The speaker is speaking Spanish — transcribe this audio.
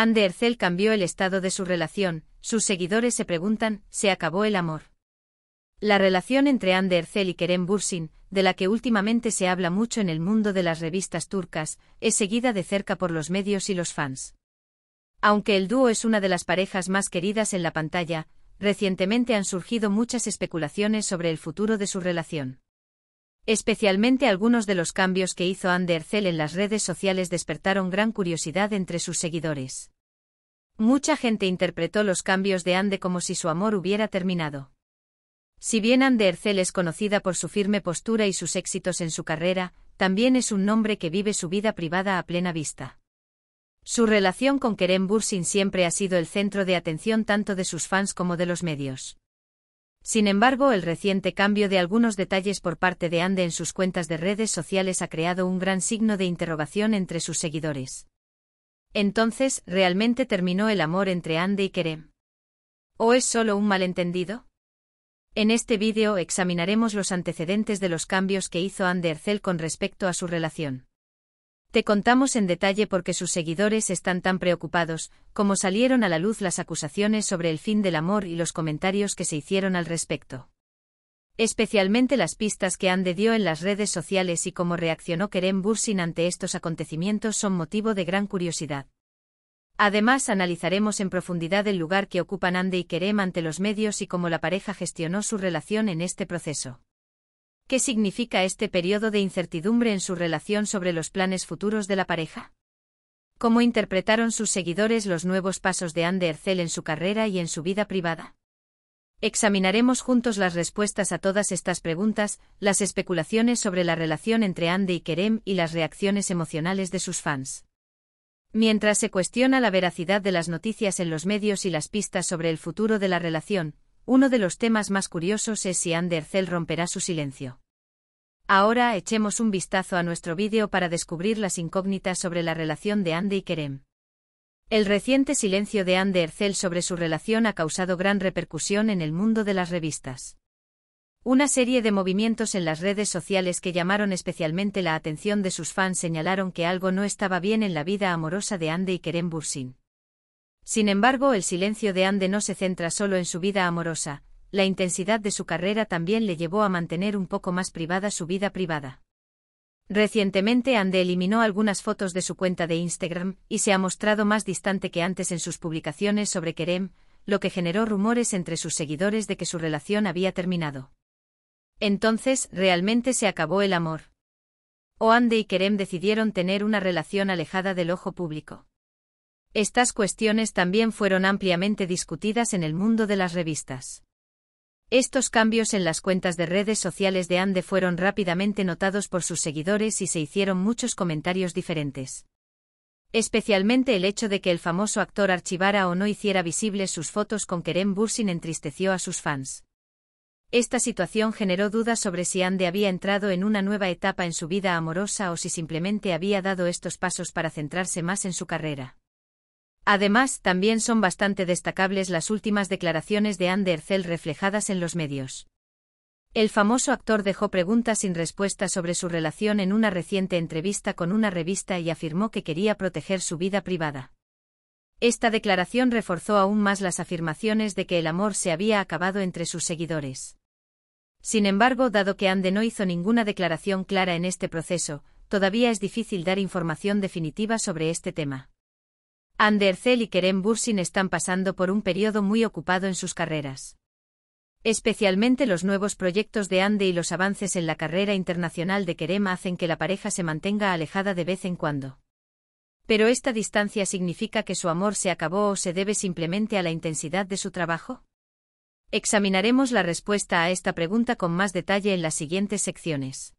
Andercel cambió el estado de su relación, sus seguidores se preguntan, ¿se acabó el amor? La relación entre Andercel y Kerem Bursin, de la que últimamente se habla mucho en el mundo de las revistas turcas, es seguida de cerca por los medios y los fans. Aunque el dúo es una de las parejas más queridas en la pantalla, recientemente han surgido muchas especulaciones sobre el futuro de su relación. Especialmente algunos de los cambios que hizo Andercel en las redes sociales despertaron gran curiosidad entre sus seguidores. Mucha gente interpretó los cambios de Ande como si su amor hubiera terminado. Si bien Ande Ercel es conocida por su firme postura y sus éxitos en su carrera, también es un nombre que vive su vida privada a plena vista. Su relación con Kerem Bursin siempre ha sido el centro de atención tanto de sus fans como de los medios. Sin embargo, el reciente cambio de algunos detalles por parte de Ande en sus cuentas de redes sociales ha creado un gran signo de interrogación entre sus seguidores. Entonces, ¿realmente terminó el amor entre Ande y Kerem? ¿O es solo un malentendido? En este vídeo examinaremos los antecedentes de los cambios que hizo Ande Ercel con respecto a su relación. Te contamos en detalle por qué sus seguidores están tan preocupados, como salieron a la luz las acusaciones sobre el fin del amor y los comentarios que se hicieron al respecto. Especialmente las pistas que Ande dio en las redes sociales y cómo reaccionó Kerem Bursin ante estos acontecimientos son motivo de gran curiosidad. Además, analizaremos en profundidad el lugar que ocupan Ande y Kerem ante los medios y cómo la pareja gestionó su relación en este proceso. ¿Qué significa este periodo de incertidumbre en su relación sobre los planes futuros de la pareja? ¿Cómo interpretaron sus seguidores los nuevos pasos de Andy Hercel en su carrera y en su vida privada? Examinaremos juntos las respuestas a todas estas preguntas, las especulaciones sobre la relación entre Ande y Kerem y las reacciones emocionales de sus fans. Mientras se cuestiona la veracidad de las noticias en los medios y las pistas sobre el futuro de la relación, uno de los temas más curiosos es si Andercel romperá su silencio. Ahora echemos un vistazo a nuestro vídeo para descubrir las incógnitas sobre la relación de Ande y Kerem. El reciente silencio de Ande Ercel sobre su relación ha causado gran repercusión en el mundo de las revistas. Una serie de movimientos en las redes sociales que llamaron especialmente la atención de sus fans señalaron que algo no estaba bien en la vida amorosa de Ande y Kerem Bursin. Sin embargo, el silencio de Ande no se centra solo en su vida amorosa, la intensidad de su carrera también le llevó a mantener un poco más privada su vida privada. Recientemente Ande eliminó algunas fotos de su cuenta de Instagram y se ha mostrado más distante que antes en sus publicaciones sobre Kerem, lo que generó rumores entre sus seguidores de que su relación había terminado. Entonces, ¿realmente se acabó el amor? O Ande y Kerem decidieron tener una relación alejada del ojo público. Estas cuestiones también fueron ampliamente discutidas en el mundo de las revistas. Estos cambios en las cuentas de redes sociales de Ande fueron rápidamente notados por sus seguidores y se hicieron muchos comentarios diferentes. Especialmente el hecho de que el famoso actor archivara o no hiciera visibles sus fotos con Kerem Bursin entristeció a sus fans. Esta situación generó dudas sobre si Ande había entrado en una nueva etapa en su vida amorosa o si simplemente había dado estos pasos para centrarse más en su carrera. Además, también son bastante destacables las últimas declaraciones de Ander Ercel reflejadas en los medios. El famoso actor dejó preguntas sin respuesta sobre su relación en una reciente entrevista con una revista y afirmó que quería proteger su vida privada. Esta declaración reforzó aún más las afirmaciones de que el amor se había acabado entre sus seguidores. Sin embargo, dado que Ande no hizo ninguna declaración clara en este proceso, todavía es difícil dar información definitiva sobre este tema. Andercel y Kerem Bursin están pasando por un periodo muy ocupado en sus carreras. Especialmente los nuevos proyectos de Ande y los avances en la carrera internacional de Kerem hacen que la pareja se mantenga alejada de vez en cuando. Pero esta distancia significa que su amor se acabó o se debe simplemente a la intensidad de su trabajo? Examinaremos la respuesta a esta pregunta con más detalle en las siguientes secciones.